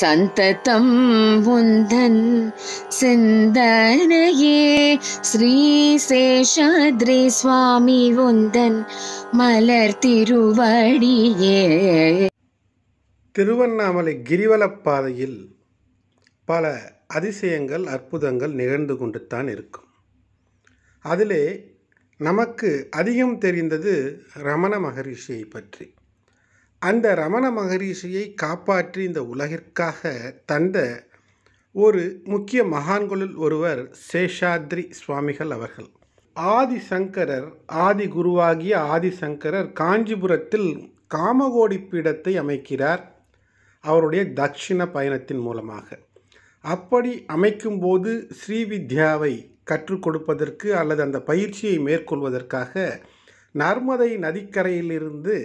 சந்ததம் உந்தன் சிந்தனையே ஸ்ரீசேஷாத்ரி சுவாமி உந்தன் மலர் திருவடியே திருவண்ணாமலை கிரிவலப்பாதையில் பல அதிசயங்கள் அற்புதங்கள் நிகழ்ந்து கொண்டு தான் இருக்கும் அதிலே நமக்கு அதிகம் தெரிந்தது ரமண மகரிஷியை பற்றி அந்த ரமண மகரிஷியை காப்பாற்றி இந்த உலகிற்காக தந்த ஒரு முக்கிய மகான்களுள் ஒருவர் சேஷாத்ரி சுவாமிகள் அவர்கள் ஆதிசங்கரர் ஆதி குருவாகிய ஆதிசங்கரர் காஞ்சிபுரத்தில் காமகோடி பீடத்தை அமைக்கிறார் அவருடைய தட்சிண பயணத்தின் மூலமாக அப்படி அமைக்கும்போது ஸ்ரீவித்யாவை கற்றுக் கொடுப்பதற்கு அல்லது அந்த பயிற்சியை மேற்கொள்வதற்காக நர்மதை நதிக்கரையிலிருந்து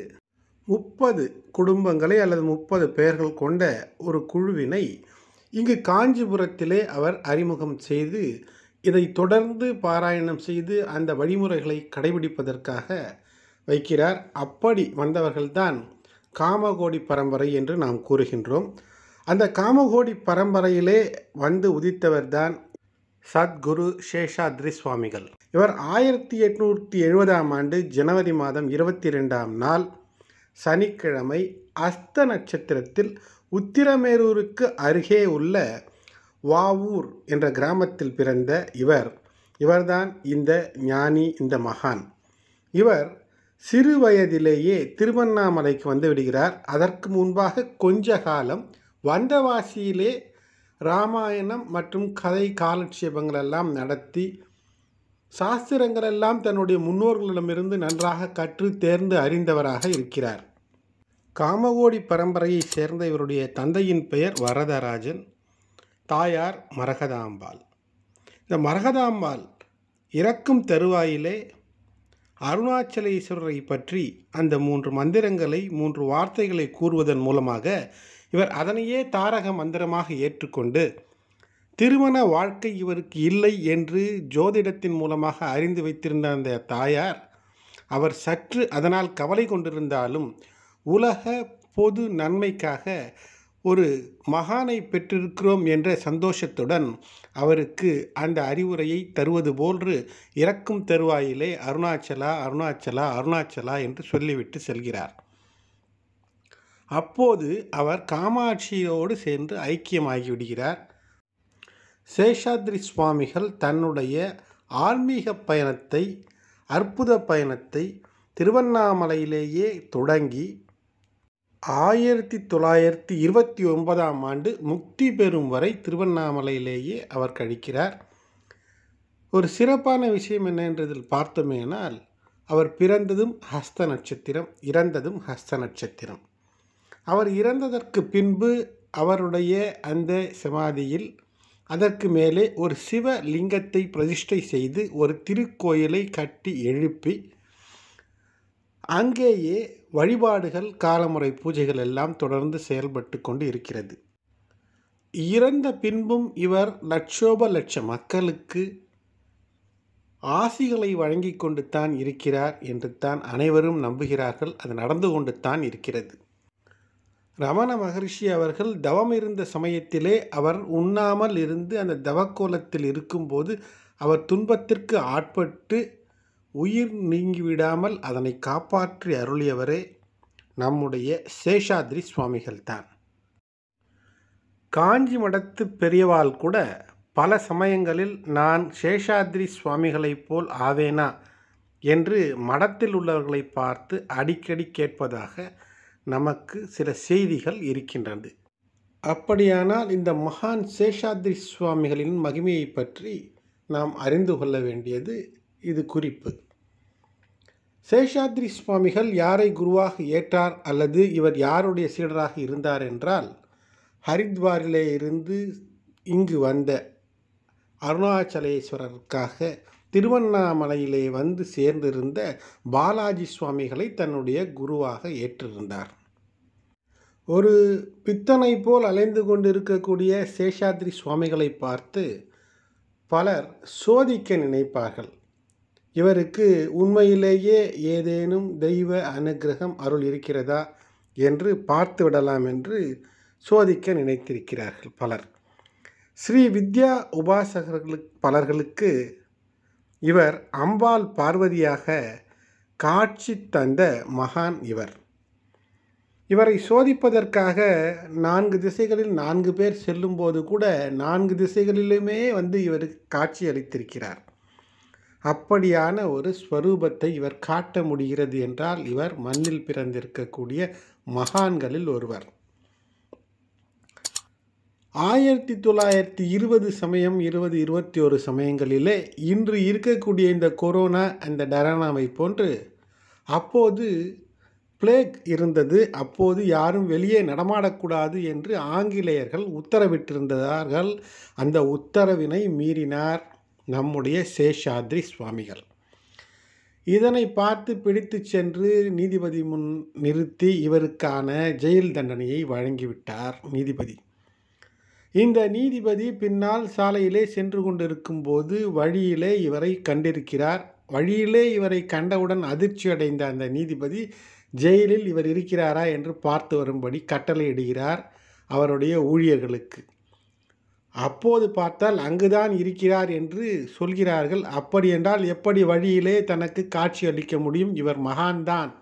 முப்பது குடும்பங்களை அல்லது முப்பது பெயர்கள் கொண்ட ஒரு குழுவினை இங்கு காஞ்சிபுரத்திலே அவர் அறிமுகம் செய்து இதை தொடர்ந்து பாராயணம் செய்து அந்த வழிமுறைகளை கடைபிடிப்பதற்காக வைக்கிறார் அப்படி வந்தவர்கள்தான் காமகோடி பரம்பரை என்று நாம் கூறுகின்றோம் அந்த காமகோடி பரம்பரையிலே வந்து உதித்தவர்தான் சத்குரு சேஷாத்ரி சுவாமிகள் இவர் ஆயிரத்தி எட்நூற்றி எழுபதாம் ஆண்டு ஜனவரி மாதம் இருபத்தி ரெண்டாம் நாள் சனிக்கிழமை அஸ்த நட்சத்திரத்தில் உத்திரமேரூருக்கு அருகே உள்ள வாவூர் என்ற கிராமத்தில் பிறந்த இவர் இவர்தான் இந்த ஞானி இந்த மகான் இவர் சிறு வயதிலேயே திருவண்ணாமலைக்கு வந்து விடுகிறார் அதற்கு முன்பாக கொஞ்ச காலம் வந்தவாசியிலே ராமாயணம் மற்றும் கதை காலட்சேபங்களெல்லாம் நடத்தி சாஸ்திரங்களெல்லாம் தன்னுடைய முன்னோர்களிடமிருந்து நன்றாக கற்று தேர்ந்து அறிந்தவராக இருக்கிறார் காமகோடி பரம்பரையைச் சேர்ந்த இவருடைய தந்தையின் பெயர் வரதராஜன் தாயார் மரகதாம்பாள் இந்த மரகதாம்பாள் இறக்கும் தருவாயிலே அருணாச்சலேஸ்வரரை பற்றி அந்த மூன்று மந்திரங்களை மூன்று வார்த்தைகளை கூறுவதன் மூலமாக இவர் அதனையே தாரக மந்திரமாக ஏற்றுக்கொண்டு திருமண வாழ்க்கை இவருக்கு இல்லை என்று ஜோதிடத்தின் மூலமாக அறிந்து வைத்திருந்த அந்த தாயார் அவர் சற்று அதனால் கவலை கொண்டிருந்தாலும் உலக பொது நன்மைக்காக ஒரு மகானை பெற்றிருக்கிறோம் என்ற சந்தோஷத்துடன் அவருக்கு அந்த அறிவுரையை தருவது போன்று இறக்கும் தருவாயிலே அருணாச்சலா அருணாச்சலா அருணாச்சலா என்று சொல்லிவிட்டு செல்கிறார் அப்போது அவர் காமாட்சியோடு சேர்ந்து ஐக்கியமாகிவிடுகிறார் சேஷாத்ரி சுவாமிகள் தன்னுடைய ஆன்மீக பயணத்தை அற்புத பயணத்தை திருவண்ணாமலையிலேயே தொடங்கி ஆயிரத்தி தொள்ளாயிரத்தி இருபத்தி ஒன்பதாம் ஆண்டு முக்தி பெறும் வரை திருவண்ணாமலையிலேயே அவர் கழிக்கிறார் ஒரு சிறப்பான விஷயம் என்னென்றதில் பார்த்தோமேனால் அவர் பிறந்ததும் ஹஸ்த நட்சத்திரம் இறந்ததும் ஹஸ்த நட்சத்திரம் அவர் இறந்ததற்கு பின்பு அவருடைய அந்த சமாதியில் அதற்கு மேலே ஒரு சிவ லிங்கத்தை பிரதிஷ்டை செய்து ஒரு திருக்கோயிலை கட்டி எழுப்பி அங்கேயே வழிபாடுகள் காலமுறை பூஜைகள் எல்லாம் தொடர்ந்து செயல்பட்டு கொண்டு இருக்கிறது இறந்த பின்பும் இவர் லட்சோப லட்ச மக்களுக்கு ஆசிகளை வழங்கி கொண்டு தான் இருக்கிறார் என்று தான் அனைவரும் நம்புகிறார்கள் அது நடந்து கொண்டு தான் இருக்கிறது ரமண மகரிஷி அவர்கள் தவம் இருந்த சமயத்திலே அவர் உண்ணாமல் இருந்து அந்த தவக்கோலத்தில் இருக்கும்போது அவர் துன்பத்திற்கு ஆட்பட்டு உயிர் நீங்கிவிடாமல் அதனை காப்பாற்றி அருளியவரே நம்முடைய சேஷாத்ரி சுவாமிகள் தான் காஞ்சி மடத்து பெரியவாள் கூட பல சமயங்களில் நான் சேஷாத்ரி சுவாமிகளைப் போல் ஆவேனா என்று மடத்தில் உள்ளவர்களை பார்த்து அடிக்கடி கேட்பதாக நமக்கு சில செய்திகள் இருக்கின்றது அப்படியானால் இந்த மகான் சேஷாத்ரி சுவாமிகளின் மகிமையை பற்றி நாம் அறிந்து கொள்ள வேண்டியது இது குறிப்பு சேஷாத்ரி சுவாமிகள் யாரை குருவாக ஏற்றார் அல்லது இவர் யாருடைய சீடராக இருந்தார் என்றால் ஹரித்வாரிலே இருந்து இங்கு வந்த அருணாச்சலேஸ்வரருக்காக திருவண்ணாமலையிலே வந்து சேர்ந்திருந்த பாலாஜி சுவாமிகளை தன்னுடைய குருவாக ஏற்றிருந்தார் ஒரு பித்தனை போல் அலைந்து கொண்டிருக்கக்கூடிய சேஷாத்ரி சுவாமிகளை பார்த்து பலர் சோதிக்க நினைப்பார்கள் இவருக்கு உண்மையிலேயே ஏதேனும் தெய்வ அனுகிரகம் அருள் இருக்கிறதா என்று பார்த்து விடலாம் என்று சோதிக்க நினைத்திருக்கிறார்கள் பலர் ஸ்ரீ வித்யா உபாசகர்களுக்கு பலர்களுக்கு இவர் அம்பாள் பார்வதியாக காட்சி தந்த மகான் இவர் இவரை சோதிப்பதற்காக நான்கு திசைகளில் நான்கு பேர் செல்லும்போது கூட நான்கு திசைகளிலுமே வந்து இவர் காட்சி அளித்திருக்கிறார் அப்படியான ஒரு ஸ்வரூபத்தை இவர் காட்ட முடிகிறது என்றால் இவர் மண்ணில் பிறந்திருக்கக்கூடிய மகான்களில் ஒருவர் ஆயிரத்தி தொள்ளாயிரத்தி இருபது சமயம் இருபது இருபத்தி ஒரு சமயங்களிலே இன்று இருக்கக்கூடிய இந்த கொரோனா அந்த டரானாவை போன்று அப்போது பிளேக் இருந்தது அப்போது யாரும் வெளியே நடமாடக்கூடாது என்று ஆங்கிலேயர்கள் உத்தரவிட்டிருந்தார்கள் அந்த உத்தரவினை மீறினார் நம்முடைய சேஷாத்ரி சுவாமிகள் இதனை பார்த்து பிடித்து சென்று நீதிபதி முன் நிறுத்தி இவருக்கான ஜெயில் தண்டனையை வழங்கிவிட்டார் நீதிபதி இந்த நீதிபதி பின்னால் சாலையிலே சென்று கொண்டிருக்கும் போது வழியிலே இவரை கண்டிருக்கிறார் வழியிலே இவரை கண்டவுடன் அதிர்ச்சி அடைந்த அந்த நீதிபதி ஜெயிலில் இவர் இருக்கிறாரா என்று பார்த்து வரும்படி கட்டளையிடுகிறார் அவருடைய ஊழியர்களுக்கு அப்போது பார்த்தால் அங்குதான் இருக்கிறார் என்று சொல்கிறார்கள் அப்படி என்றால் எப்படி வழியிலே தனக்கு காட்சி அளிக்க முடியும் இவர் மகான்தான்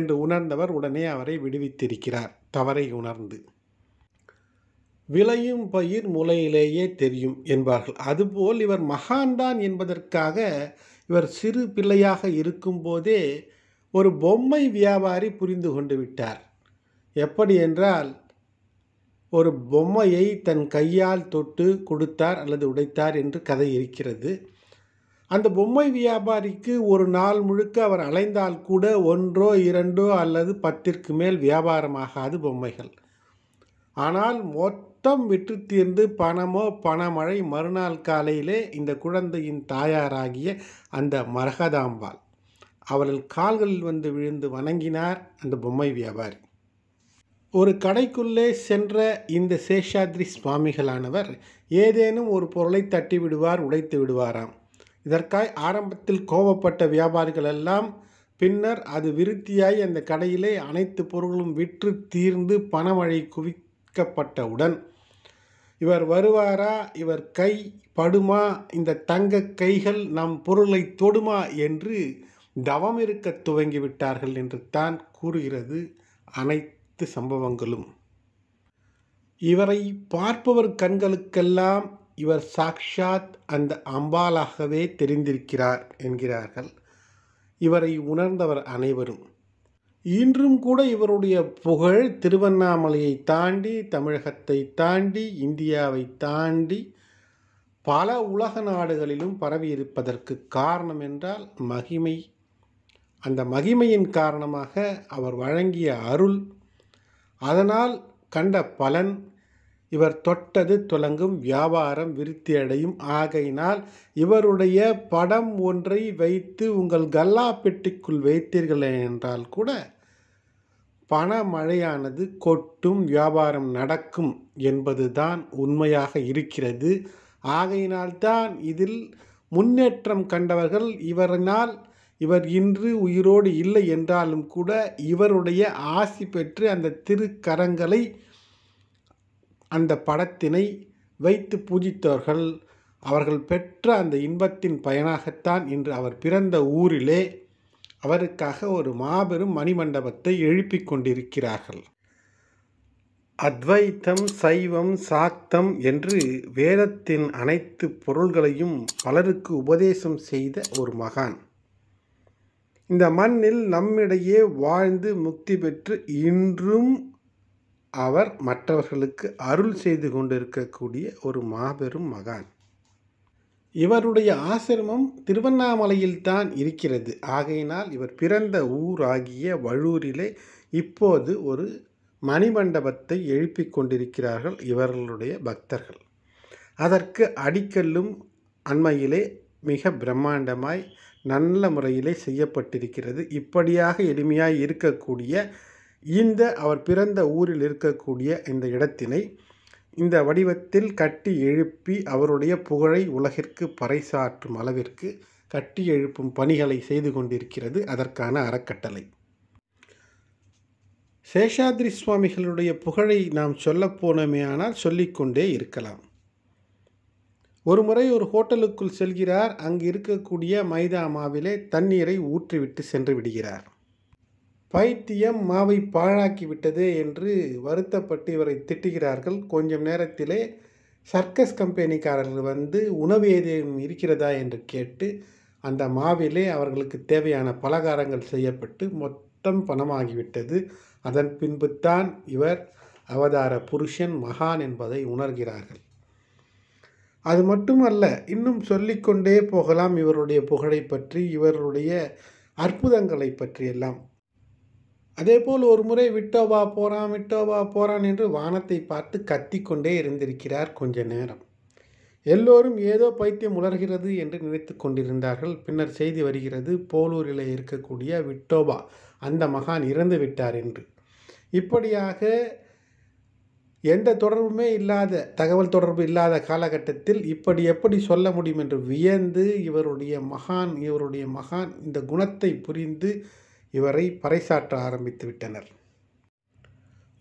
என்று உணர்ந்தவர் உடனே அவரை விடுவித்திருக்கிறார் தவறை உணர்ந்து விளையும் பயிர் முளையிலேயே தெரியும் என்பார்கள் அதுபோல் இவர் மகான்தான் என்பதற்காக இவர் சிறு பிள்ளையாக இருக்கும்போதே ஒரு பொம்மை வியாபாரி புரிந்து கொண்டு விட்டார் எப்படி என்றால் ஒரு பொம்மையை தன் கையால் தொட்டு கொடுத்தார் அல்லது உடைத்தார் என்று கதை இருக்கிறது அந்த பொம்மை வியாபாரிக்கு ஒரு நாள் முழுக்க அவர் அலைந்தால் கூட ஒன்றோ இரண்டோ அல்லது பத்திற்கு மேல் வியாபாரமாகாது பொம்மைகள் ஆனால் மொத்தம் விற்று தீர்ந்து பணமோ பணமழை மறுநாள் காலையிலே இந்த குழந்தையின் தாயாராகிய அந்த மரகதாம்பாள் அவர்கள் கால்களில் வந்து விழுந்து வணங்கினார் அந்த பொம்மை வியாபாரி ஒரு கடைக்குள்ளே சென்ற இந்த சேஷாத்ரி சுவாமிகளானவர் ஏதேனும் ஒரு பொருளை தட்டி விடுவார் உடைத்து விடுவாராம் இதற்காய் ஆரம்பத்தில் கோபப்பட்ட வியாபாரிகள் எல்லாம் பின்னர் அது விருத்தியாய் அந்த கடையிலே அனைத்து பொருட்களும் விற்று தீர்ந்து பணமழை குவி விற்கப்பட்டவுடன் இவர் வருவாரா இவர் கை படுமா இந்த தங்க கைகள் நம் பொருளை தொடுமா என்று தவம் இருக்க துவங்கிவிட்டார்கள் என்று தான் கூறுகிறது அனைத்து சம்பவங்களும் இவரை பார்ப்பவர் கண்களுக்கெல்லாம் இவர் சாக்ஷாத் அந்த அம்பாலாகவே தெரிந்திருக்கிறார் என்கிறார்கள் இவரை உணர்ந்தவர் அனைவரும் இன்றும் கூட இவருடைய புகழ் திருவண்ணாமலையை தாண்டி தமிழகத்தை தாண்டி இந்தியாவை தாண்டி பல உலக நாடுகளிலும் பரவி இருப்பதற்கு காரணம் என்றால் மகிமை அந்த மகிமையின் காரணமாக அவர் வழங்கிய அருள் அதனால் கண்ட பலன் இவர் தொட்டது துலங்கும் வியாபாரம் விருத்தியடையும் ஆகையினால் இவருடைய படம் ஒன்றை வைத்து உங்கள் கல்லா பெட்டிக்குள் வைத்தீர்கள் என்றால் கூட பண மழையானது கொட்டும் வியாபாரம் நடக்கும் என்பதுதான் உண்மையாக இருக்கிறது ஆகையினால்தான் இதில் முன்னேற்றம் கண்டவர்கள் இவரினால் இவர் இன்று உயிரோடு இல்லை என்றாலும் கூட இவருடைய ஆசி பெற்று அந்த திருக்கரங்களை அந்த படத்தினை வைத்து பூஜித்தவர்கள் அவர்கள் பெற்ற அந்த இன்பத்தின் பயனாகத்தான் இன்று அவர் பிறந்த ஊரிலே அவருக்காக ஒரு மாபெரும் மணிமண்டபத்தை எழுப்பி கொண்டிருக்கிறார்கள் அத்வைத்தம் சைவம் சாக்தம் என்று வேதத்தின் அனைத்து பொருள்களையும் பலருக்கு உபதேசம் செய்த ஒரு மகான் இந்த மண்ணில் நம்மிடையே வாழ்ந்து முக்தி பெற்று இன்றும் அவர் மற்றவர்களுக்கு அருள் செய்து கொண்டிருக்கக்கூடிய ஒரு மாபெரும் மகான் இவருடைய ஆசிரமம் திருவண்ணாமலையில்தான் இருக்கிறது ஆகையினால் இவர் பிறந்த ஊராகிய வழூரிலே இப்போது ஒரு மணிமண்டபத்தை எழுப்பிக் கொண்டிருக்கிறார்கள் இவர்களுடைய பக்தர்கள் அதற்கு அடிக்கல்லும் அண்மையிலே மிக பிரம்மாண்டமாய் நல்ல முறையிலே செய்யப்பட்டிருக்கிறது இப்படியாக எளிமையாய் இருக்கக்கூடிய இந்த அவர் பிறந்த ஊரில் இருக்கக்கூடிய இந்த இடத்தினை இந்த வடிவத்தில் கட்டி எழுப்பி அவருடைய புகழை உலகிற்கு பறைசாற்றும் அளவிற்கு கட்டி எழுப்பும் பணிகளை செய்து கொண்டிருக்கிறது அதற்கான அறக்கட்டளை சேஷாத்ரி சுவாமிகளுடைய புகழை நாம் ஆனால் சொல்லிக்கொண்டே இருக்கலாம் ஒரு முறை ஒரு ஹோட்டலுக்குள் செல்கிறார் அங்கு இருக்கக்கூடிய மைதா மாவிலே தண்ணீரை ஊற்றிவிட்டு சென்று விடுகிறார் பைத்தியம் மாவை பாழாக்கி என்று வருத்தப்பட்டு இவரை திட்டுகிறார்கள் கொஞ்சம் நேரத்திலே சர்க்கஸ் கம்பெனிக்காரர்கள் வந்து உணவு ஏதேனும் இருக்கிறதா என்று கேட்டு அந்த மாவிலே அவர்களுக்கு தேவையான பலகாரங்கள் செய்யப்பட்டு மொத்தம் பணமாகிவிட்டது அதன் பின்புத்தான் இவர் அவதார புருஷன் மகான் என்பதை உணர்கிறார்கள் அது மட்டுமல்ல இன்னும் சொல்லிக்கொண்டே போகலாம் இவருடைய புகழை பற்றி இவருடைய அற்புதங்களை பற்றியெல்லாம் அதேபோல் ஒரு முறை விட்டோபா போகிறான் விட்டோபா போகிறான் என்று வானத்தை பார்த்து கத்தி கொண்டே இருந்திருக்கிறார் கொஞ்ச நேரம் எல்லோரும் ஏதோ பைத்தியம் உலர்கிறது என்று நினைத்து கொண்டிருந்தார்கள் பின்னர் செய்தி வருகிறது போலூரில் இருக்கக்கூடிய விட்டோபா அந்த மகான் இறந்து விட்டார் என்று இப்படியாக எந்த தொடர்புமே இல்லாத தகவல் தொடர்பு இல்லாத காலகட்டத்தில் இப்படி எப்படி சொல்ல முடியும் என்று வியந்து இவருடைய மகான் இவருடைய மகான் இந்த குணத்தை புரிந்து இவரை பறைசாற்ற ஆரம்பித்து விட்டனர்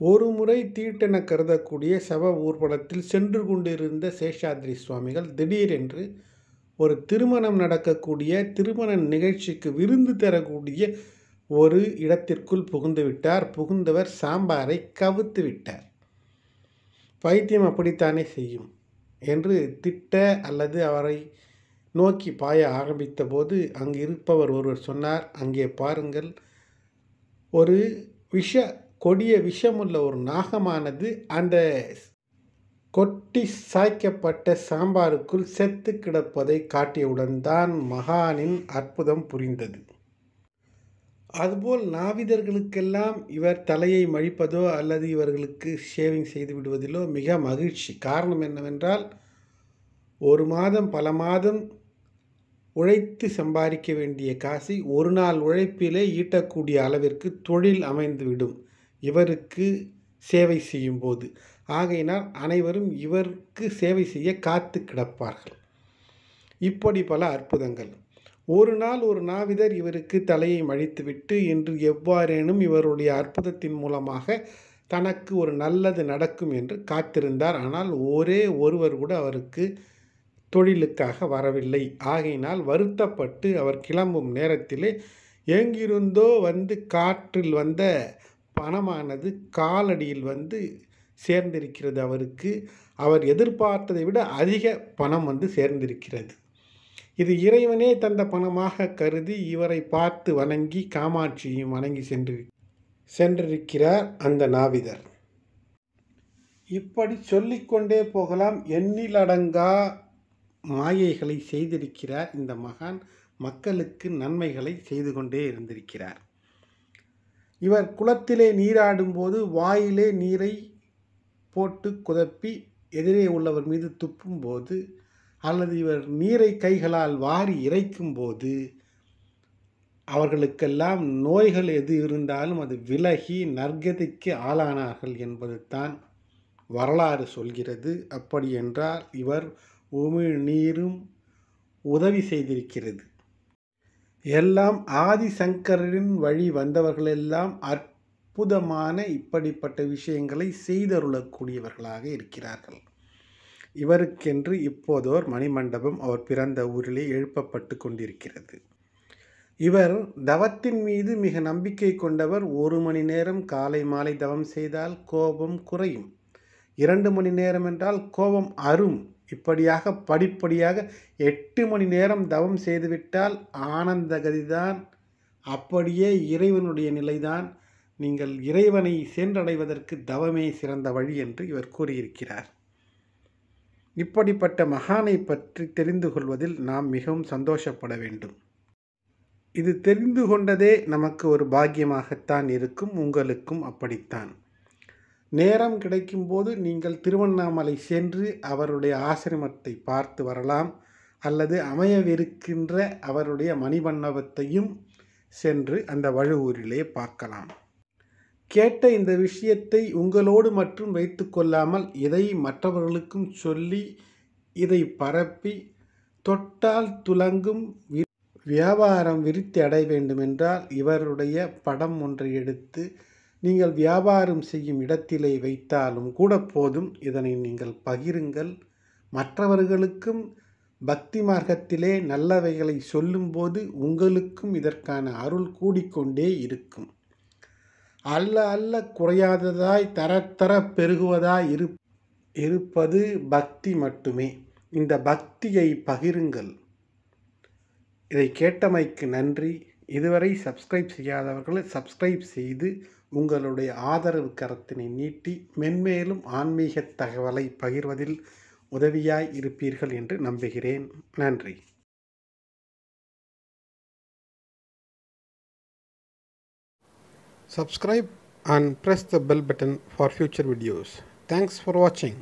ஒரு முறை தீட்டென கருதக்கூடிய சவ ஊர்வலத்தில் சென்று கொண்டிருந்த சேஷாத்ரி சுவாமிகள் திடீரென்று ஒரு திருமணம் நடக்கக்கூடிய திருமண நிகழ்ச்சிக்கு விருந்து தரக்கூடிய ஒரு இடத்திற்குள் புகுந்து விட்டார் புகுந்தவர் சாம்பாரை கவுத்து விட்டார் பைத்தியம் அப்படித்தானே செய்யும் என்று திட்ட அல்லது அவரை நோக்கி பாய ஆரம்பித்த போது அங்கு இருப்பவர் ஒருவர் சொன்னார் அங்கே பாருங்கள் ஒரு விஷ கொடிய விஷமுள்ள ஒரு நாகமானது அந்த கொட்டி சாய்க்கப்பட்ட சாம்பாருக்குள் செத்து கிடப்பதை காட்டியவுடன் தான் மகானின் அற்புதம் புரிந்தது அதுபோல் நாவிதர்களுக்கெல்லாம் இவர் தலையை மழிப்பதோ அல்லது இவர்களுக்கு ஷேவிங் செய்து விடுவதிலோ மிக மகிழ்ச்சி காரணம் என்னவென்றால் ஒரு மாதம் பல மாதம் உழைத்து சம்பாதிக்க வேண்டிய காசை ஒரு நாள் உழைப்பிலே ஈட்டக்கூடிய அளவிற்கு தொழில் அமைந்துவிடும் இவருக்கு சேவை செய்யும் போது ஆகையினால் அனைவரும் இவருக்கு சேவை செய்ய காத்து கிடப்பார்கள் இப்படி பல அற்புதங்கள் ஒரு நாள் ஒரு நாவிதர் இவருக்கு தலையை மழித்துவிட்டு இன்று எவ்வாறேனும் இவருடைய அற்புதத்தின் மூலமாக தனக்கு ஒரு நல்லது நடக்கும் என்று காத்திருந்தார் ஆனால் ஒரே ஒருவர் கூட அவருக்கு தொழிலுக்காக வரவில்லை ஆகையினால் வருத்தப்பட்டு அவர் கிளம்பும் நேரத்திலே எங்கிருந்தோ வந்து காற்றில் வந்த பணமானது காலடியில் வந்து சேர்ந்திருக்கிறது அவருக்கு அவர் எதிர்பார்த்ததை விட அதிக பணம் வந்து சேர்ந்திருக்கிறது இது இறைவனே தந்த பணமாக கருதி இவரை பார்த்து வணங்கி காமாட்சியும் வணங்கி சென்று சென்றிருக்கிறார் அந்த நாவிதர் இப்படி சொல்லிக்கொண்டே போகலாம் எண்ணிலடங்கா மாயைகளை செய்திருக்கிறார் இந்த மகான் மக்களுக்கு நன்மைகளை செய்து கொண்டே இருந்திருக்கிறார் இவர் குளத்திலே நீராடும்போது வாயிலே நீரை போட்டு குதப்பி எதிரே உள்ளவர் மீது துப்பும்போது அல்லது இவர் நீரை கைகளால் வாரி இறைக்கும்போது அவர்களுக்கெல்லாம் நோய்கள் எது இருந்தாலும் அது விலகி நர்கதிக்கு ஆளானார்கள் என்பது தான் வரலாறு சொல்கிறது அப்படி என்றால் இவர் உமிழ்நீரும் உதவி செய்திருக்கிறது எல்லாம் ஆதிசங்கரின் வழி வந்தவர்களெல்லாம் அற்புதமான இப்படிப்பட்ட விஷயங்களை செய்தருளக்கூடியவர்களாக இருக்கிறார்கள் இவருக்கென்று இப்போதோர் மணிமண்டபம் அவர் பிறந்த ஊரிலே எழுப்பப்பட்டு கொண்டிருக்கிறது இவர் தவத்தின் மீது மிக நம்பிக்கை கொண்டவர் ஒரு மணி நேரம் காலை மாலை தவம் செய்தால் கோபம் குறையும் இரண்டு மணி நேரம் என்றால் கோபம் அரும் இப்படியாக படிப்படியாக எட்டு மணி நேரம் தவம் செய்துவிட்டால் ஆனந்த கதிதான் அப்படியே இறைவனுடைய நிலைதான் நீங்கள் இறைவனை சென்றடைவதற்கு தவமே சிறந்த வழி என்று இவர் கூறியிருக்கிறார் இப்படிப்பட்ட மகானை பற்றி தெரிந்து கொள்வதில் நாம் மிகவும் சந்தோஷப்பட வேண்டும் இது தெரிந்து கொண்டதே நமக்கு ஒரு பாக்கியமாகத்தான் இருக்கும் உங்களுக்கும் அப்படித்தான் நேரம் கிடைக்கும்போது நீங்கள் திருவண்ணாமலை சென்று அவருடைய ஆசிரமத்தை பார்த்து வரலாம் அல்லது அமையவிருக்கின்ற அவருடைய மணிமண்டபத்தையும் சென்று அந்த வழுவூரிலே பார்க்கலாம் கேட்ட இந்த விஷயத்தை உங்களோடு மட்டும் வைத்து கொள்ளாமல் இதை மற்றவர்களுக்கும் சொல்லி இதை பரப்பி தொட்டால் துலங்கும் வியாபாரம் விரித்து அடைய வேண்டுமென்றால் இவருடைய படம் ஒன்றை எடுத்து நீங்கள் வியாபாரம் செய்யும் இடத்திலே வைத்தாலும் கூட போதும் இதனை நீங்கள் பகிருங்கள் மற்றவர்களுக்கும் பக்தி மார்க்கத்திலே நல்லவைகளை சொல்லும்போது உங்களுக்கும் இதற்கான அருள் கூடிக்கொண்டே இருக்கும் அல்ல அல்ல குறையாததாய் தரத்தர பெருகுவதாய் இருப் இருப்பது பக்தி மட்டுமே இந்த பக்தியை பகிருங்கள் இதை கேட்டமைக்கு நன்றி இதுவரை சப்ஸ்கிரைப் செய்யாதவர்களை சப்ஸ்கிரைப் செய்து உங்களுடைய ஆதரவு கரத்தினை நீட்டி மென்மேலும் ஆன்மீக தகவலை பகிர்வதில் உதவியாய் இருப்பீர்கள் என்று நம்புகிறேன் நன்றி subscribe and press the bell button for future videos thanks for வாட்சிங்